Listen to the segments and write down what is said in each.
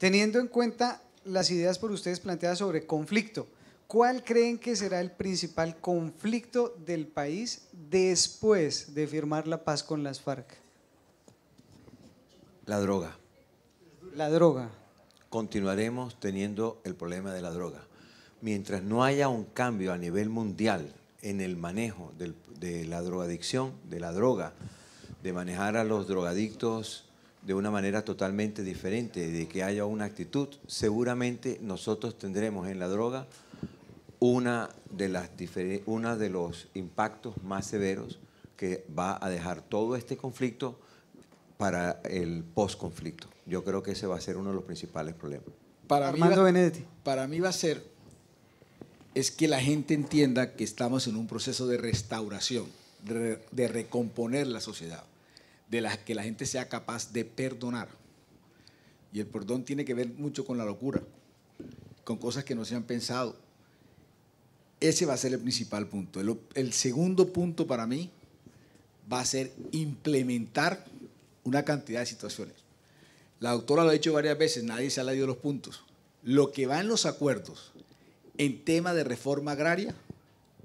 Teniendo en cuenta las ideas por ustedes planteadas sobre conflicto, ¿cuál creen que será el principal conflicto del país después de firmar la paz con las FARC? La droga. La droga. Continuaremos teniendo el problema de la droga. Mientras no haya un cambio a nivel mundial en el manejo de la drogadicción, de la droga, de manejar a los drogadictos de una manera totalmente diferente, de que haya una actitud, seguramente nosotros tendremos en la droga una de, las de los impactos más severos que va a dejar todo este conflicto para el post Yo creo que ese va a ser uno de los principales problemas. Para Armando Benedetti. Para mí va a ser es que la gente entienda que estamos en un proceso de restauración, de recomponer la sociedad de las que la gente sea capaz de perdonar. Y el perdón tiene que ver mucho con la locura, con cosas que no se han pensado. Ese va a ser el principal punto. El, segundo punto para mí va a ser implementar una cantidad de situaciones. La doctora lo ha dicho varias veces, nadie se ha leído los puntos. Lo que va en los acuerdos en tema de reforma agraria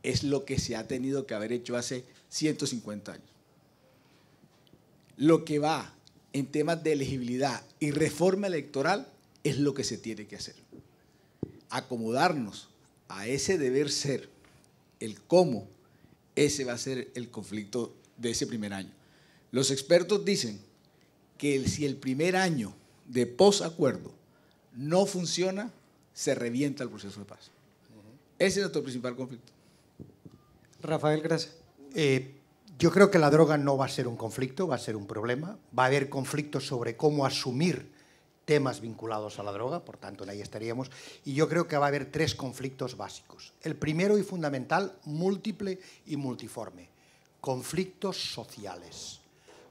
es lo que se ha tenido que haber hecho hace 150 años lo que va en temas de elegibilidad y reforma electoral es lo que se tiene que hacer. Acomodarnos a ese deber ser, el cómo, ese va a ser el conflicto de ese primer año. Los expertos dicen que si el primer año de posacuerdo no funciona, se revienta el proceso de paz. Ese es nuestro principal conflicto. Rafael, gracias. Eh, yo creo que la droga no va a ser un conflicto, va a ser un problema. Va a haber conflictos sobre cómo asumir temas vinculados a la droga, por tanto, ahí estaríamos. Y yo creo que va a haber tres conflictos básicos. El primero y fundamental, múltiple y multiforme. Conflictos sociales.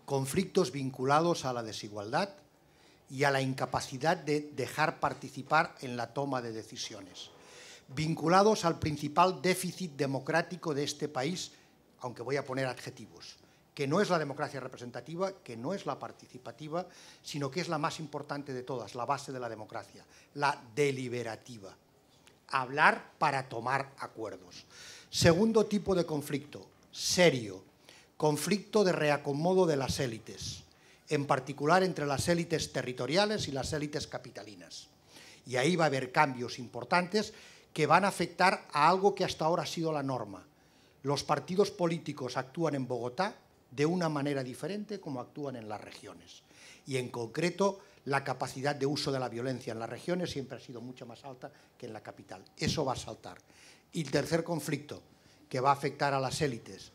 Conflictos vinculados a la desigualdad y a la incapacidad de dejar participar en la toma de decisiones. Vinculados al principal déficit democrático de este país, aunque voy a poner adjetivos, que no es la democracia representativa, que no es la participativa, sino que es la más importante de todas, la base de la democracia, la deliberativa. Hablar para tomar acuerdos. Segundo tipo de conflicto, serio, conflicto de reacomodo de las élites, en particular entre las élites territoriales y las élites capitalinas. Y ahí va a haber cambios importantes que van a afectar a algo que hasta ahora ha sido la norma, los partidos políticos actúan en Bogotá de una manera diferente como actúan en las regiones. Y en concreto, la capacidad de uso de la violencia en las regiones siempre ha sido mucho más alta que en la capital. Eso va a saltar. Y el tercer conflicto, que va a afectar a las élites.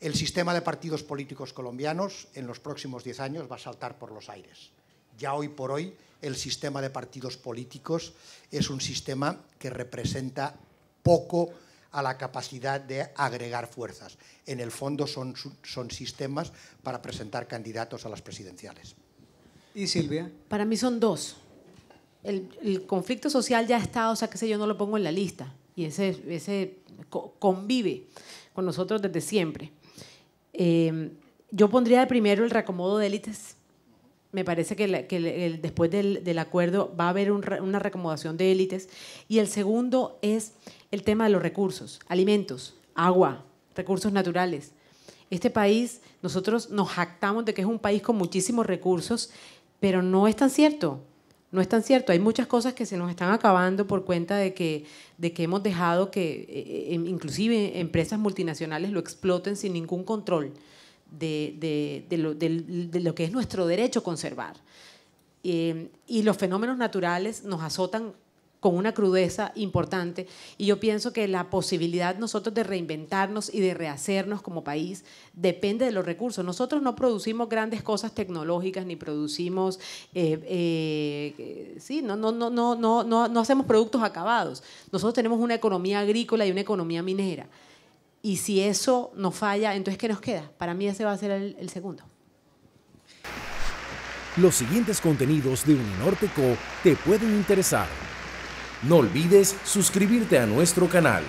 El sistema de partidos políticos colombianos en los próximos diez años va a saltar por los aires. Ya hoy por hoy el sistema de partidos políticos es un sistema que representa poco a la capacidad de agregar fuerzas. En el fondo son, son sistemas para presentar candidatos a las presidenciales. ¿Y Silvia? Para mí son dos. El, conflicto social ya está, o sea, qué sé yo, no lo pongo en la lista. Y ese, ese convive con nosotros desde siempre. Eh, yo pondría primero el reacomodo de élites me parece que, después del, acuerdo va a haber una reacomodación de élites. Y el segundo es el tema de los recursos, alimentos, agua, recursos naturales. Este país, nosotros nos jactamos de que es un país con muchísimos recursos, pero no es tan cierto. No es tan cierto. Hay muchas cosas que se nos están acabando por cuenta de que, hemos dejado que eh, eh, inclusive empresas multinacionales lo exploten sin ningún control de, de, de, lo, de, lo, que es nuestro derecho conservar. Eh, y los fenómenos naturales nos azotan con una crudeza importante y yo pienso que la posibilidad nosotros de reinventarnos y de rehacernos como país depende de los recursos. Nosotros no producimos grandes cosas tecnológicas ni producimos, eh, eh, sí, no, no, no, no, no, no hacemos productos acabados. Nosotros tenemos una economía agrícola y una economía minera. Y si eso no falla, entonces ¿qué nos queda? Para mí ese va a ser el, segundo. Los siguientes contenidos de Co te pueden interesar. No olvides suscribirte a nuestro canal.